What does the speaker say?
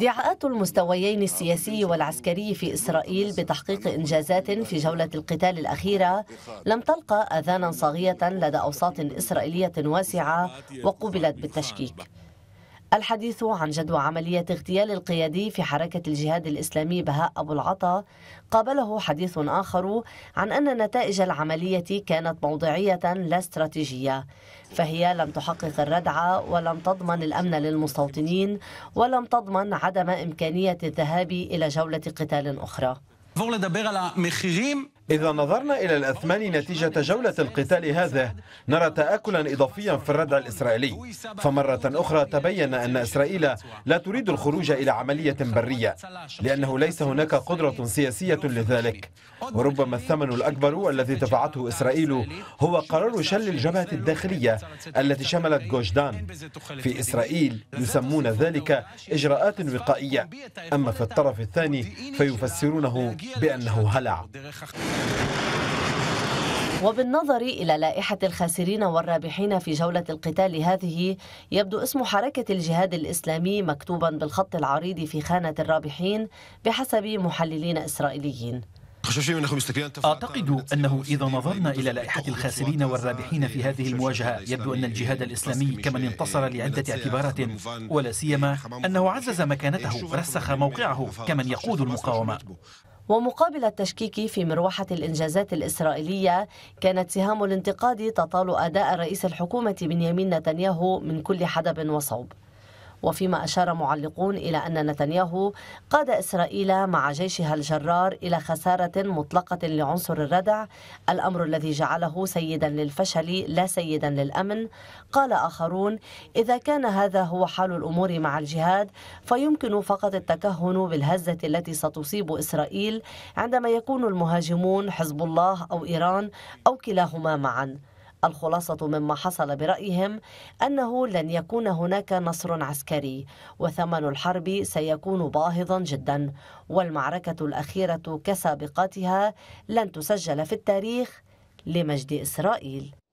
دعاءات المستويين السياسي والعسكري في إسرائيل بتحقيق إنجازات في جولة القتال الأخيرة لم تلقى أذانا صاغية لدى أوساط إسرائيلية واسعة وقبلت بالتشكيك الحديث عن جدوى عملية اغتيال القيادي في حركة الجهاد الإسلامي بهاء أبو العطا قابله حديث آخر عن أن نتائج العملية كانت موضعية لا استراتيجية فهي لم تحقق الردع ولم تضمن الأمن للمستوطنين ولم تضمن عدم إمكانية الذهاب إلى جولة قتال أخرى. إذا نظرنا إلى الأثمان نتيجة جولة القتال هذه نرى تآكلا إضافيا في الردع الإسرائيلي فمرة أخرى تبين أن إسرائيل لا تريد الخروج إلى عملية برية لأنه ليس هناك قدرة سياسية لذلك وربما الثمن الأكبر الذي دفعته إسرائيل هو قرار شل الجبهة الداخلية التي شملت جوشدان في إسرائيل يسمون ذلك إجراءات وقائية أما في الطرف الثاني فيفسرونه بأنه هلع وبالنظر إلى لائحة الخاسرين والرابحين في جولة القتال هذه يبدو اسم حركة الجهاد الإسلامي مكتوبا بالخط العريض في خانة الرابحين بحسب محللين إسرائيليين أعتقد أنه إذا نظرنا إلى لائحة الخاسرين والرابحين في هذه المواجهة يبدو أن الجهاد الإسلامي كمن انتصر لعدة اعتبارات ولا سيما أنه عزز مكانته رسخ موقعه كمن يقود المقاومة ومقابل التشكيك في مروحة الإنجازات الإسرائيلية كانت سهام الانتقاد تطال أداء رئيس الحكومة بنيامين نتنياهو من كل حدب وصوب وفيما أشار معلقون إلى أن نتنياهو قاد إسرائيل مع جيشها الجرار إلى خسارة مطلقة لعنصر الردع الأمر الذي جعله سيدا للفشل لا سيدا للأمن قال آخرون إذا كان هذا هو حال الأمور مع الجهاد فيمكن فقط التكهن بالهزة التي ستصيب إسرائيل عندما يكون المهاجمون حزب الله أو إيران أو كلاهما معا الخلاصة مما حصل برأيهم أنه لن يكون هناك نصر عسكري وثمن الحرب سيكون باهظا جدا والمعركة الأخيرة كسابقاتها لن تسجل في التاريخ لمجد إسرائيل